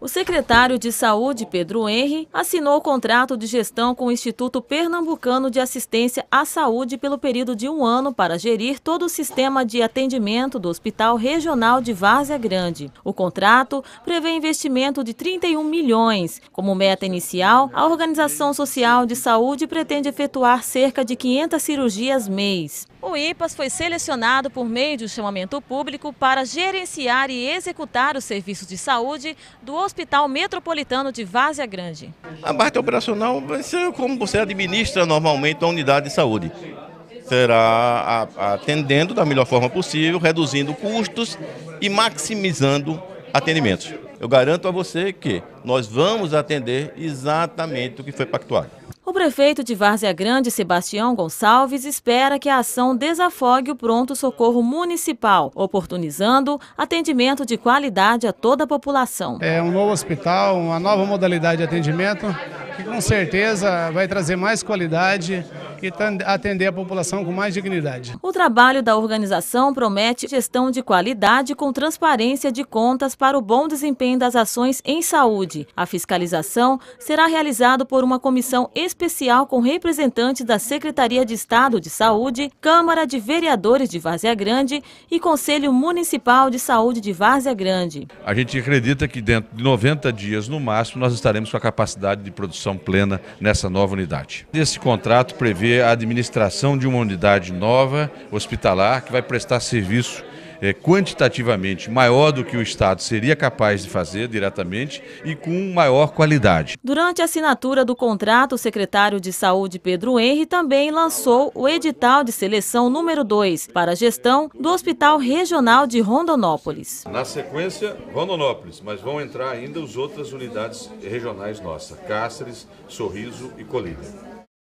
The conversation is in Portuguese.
O secretário de Saúde, Pedro Henry, assinou o contrato de gestão com o Instituto Pernambucano de Assistência à Saúde pelo período de um ano para gerir todo o sistema de atendimento do Hospital Regional de Várzea Grande. O contrato prevê investimento de 31 milhões. Como meta inicial, a Organização Social de Saúde pretende efetuar cerca de 500 cirurgias mês. O IPAS foi selecionado por meio de um chamamento público para gerenciar e executar o serviço de saúde do Hospital Metropolitano de Várzea Grande. A parte operacional vai ser como você administra normalmente a unidade de saúde. Será atendendo da melhor forma possível, reduzindo custos e maximizando atendimentos. Eu garanto a você que nós vamos atender exatamente o que foi pactuado. O prefeito de Várzea Grande, Sebastião Gonçalves, espera que a ação desafogue o pronto-socorro municipal, oportunizando atendimento de qualidade a toda a população. É um novo hospital, uma nova modalidade de atendimento que com certeza vai trazer mais qualidade e atender a população com mais dignidade. O trabalho da organização promete gestão de qualidade com transparência de contas para o bom desempenho das ações em saúde. A fiscalização será realizada por uma comissão especial com representantes da Secretaria de Estado de Saúde, Câmara de Vereadores de Várzea Grande e Conselho Municipal de Saúde de Várzea Grande. A gente acredita que dentro de 90 dias no máximo nós estaremos com a capacidade de produção plena nessa nova unidade. Esse contrato prevê a administração de uma unidade nova hospitalar que vai prestar serviço é, quantitativamente maior do que o Estado seria capaz de fazer diretamente e com maior qualidade. Durante a assinatura do contrato, o secretário de Saúde, Pedro Henri, também lançou o edital de seleção número 2 para a gestão do Hospital Regional de Rondonópolis. Na sequência, Rondonópolis, mas vão entrar ainda as outras unidades regionais nossas, Cáceres, Sorriso e Colíria.